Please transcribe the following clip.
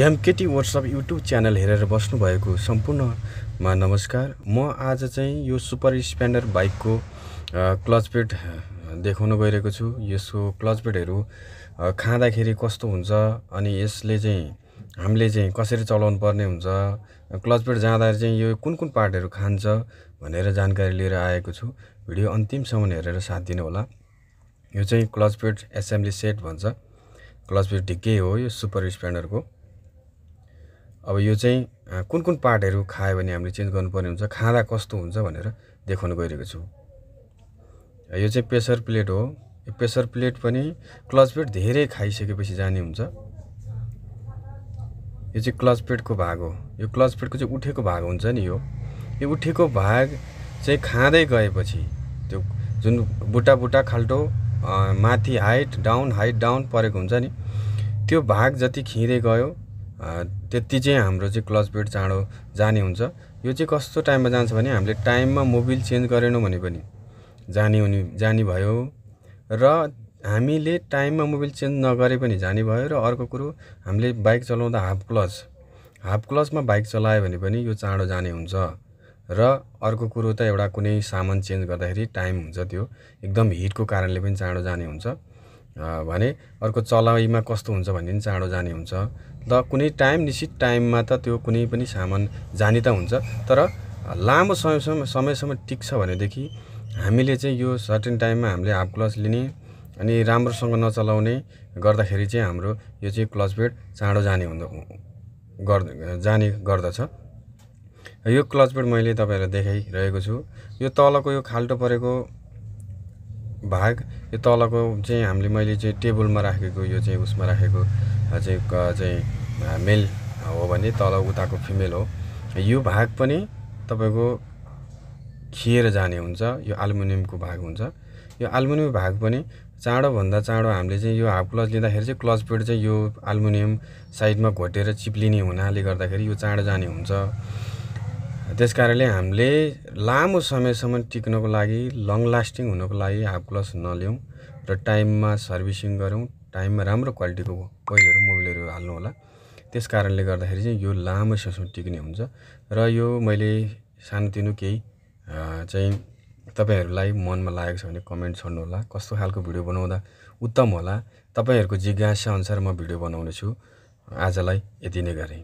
MKT WhatsApp YouTube channel हेरेर बस्नुभएको सम्पूर्णमा नमस्कार म आज चाहिँ यो सुपर स्प्लेन्डर बाइकको क्लच प्लेट देखाउन गइरहेको छु यसको क्लच पेडहरू खाँदाखेरि कस्तो हुन्छ अनि यसले चाहिँ हामीले चाहिँ कसरी चलाउनु पर्ने हुन्छ क्लच प्लेट जाँदा चाहिँ यो कुन कुन पार्टहरू खान्छ भनेर जानकारी लिएर आएको छु भिडियो अन्तिमसम्म हेरेर साथ दिनुहोला यो चाहिँ क्लच प्लेट एसेम्ब्ली सेट भन्छ क्लच प्लेट ढिक्कै हो यो सुपर स्प्लेन्डरको अब यो चाहिँ कुन कुन पार्टहरू खायो भने हामीले चेन्ज गर्नुपर्ने हुन्छ खाँदा कस्तो हुन्छ भनेर देखाउनु गइरहेको छु यो चाहिँ प्रेसर प्लेट हो यो प्रेसर प्लेट पनि क्लच प्लेट धेरै खाइसकेपछि जाने हुन्छ यो चाहिँ क्लच प्लेटको भाग हो यो क्लच प्लेटको चाहिँ उठेको भाग हुन्छ नि यो यो उठेको भाग चाहिँ खाँदै गएपछि त्यो जुन बुट्टा बुट्टा खाल्टो माथि हाइट डाउन हाइट डाउन परेको हुन्छ नि त्यो भाग जति खिँदै गयो त्यति चाहिँ हाम्रो चाहिँ क्लच बेड चाँडो जाने हुन्छ यो चाहिँ कस्तो टाइममा जान्छ भने हामीले टाइममा मोबिल चेन्ज गरेनौँ भने पनि जाने हुने जानी भयो र हामीले टाइममा मोबिल चेन्ज नगरे पनि जाने भयो र अर्को कुरो हामीले बाइक चलाउँदा हाफ क्लच हाफ क्लचमा बाइक चलायो भने पनि यो चाँडो जाने हुन्छ र अर्को कुरो त एउटा कुनै सामान चेन्ज गर्दाखेरि टाइम हुन्छ त्यो एकदम हिटको कारणले पनि चाँडो जाने हुन्छ भने अर्को चलाइमा कस्तो हुन्छ भने चाँडो जाने हुन्छ र कुनै टाइम निश्चित टाइममा त त्यो कुनै पनि सामान जाने त हुन्छ तर लामो समयसम्म समयसम्म टिक्छ भनेदेखि हामीले चाहिँ यो सर्टेन टाइममा हामीले हाफ क्लच लिने अनि राम्रोसँग नचलाउने गर्दाखेरि चाहिँ हाम्रो यो चाहिँ क्लच प्लेट चाँडो जाने हुँदो गर् जाने गर्दछ यो क्लच प्लेट मैले तपाईँहरूलाई देखाइरहेको छु यो तलको यो खाल्टो परेको भाग यो तलको चाहिँ हामीले मैले चाहिँ टेबलमा राखेको यो चाहिँ उसमा राखेको चाहिँ चाहिँ मेल हो भने तल उताको फिमेल हो यो भाग पनि तपाईँको खिएर जाने हुन्छ यो आलुमिनियमको भाग हुन्छ यो आलुमिनियम भाग पनि चाँडोभन्दा चाँडो हामीले चाहिँ यो हाफ क्लच लिँदाखेरि चाहिँ क्लच प्लेट चाहिँ यो आलुमिनियम साइडमा घोटेर चिप्लिने हुनाले गर्दाखेरि यो चाँडो जाने हुन्छ त्यस कारणले हामीले लामो समयसम्म टिक्नको लागि लङ लास्टिङ हुनको लागि हाफ ग्लस नल्याउँ र टाइममा सर्भिसिङ गरौँ टाइममा राम्रो क्वालिटीको ओइलहरू मोबिलहरू हाल्नु होला त्यस कारणले गर्दाखेरि चाहिँ यो लामो समयसम्म टिक्ने हुन्छ र यो मैले सानोतिनो केही चाहिँ तपाईँहरूलाई मनमा लागेको छ भने कमेन्ट छोड्नु होला कस्तो खालको भिडियो बनाउँदा उत्तम होला तपाईँहरूको जिज्ञासा अनुसार म भिडियो बनाउनेछु आजलाई यति नै गरेँ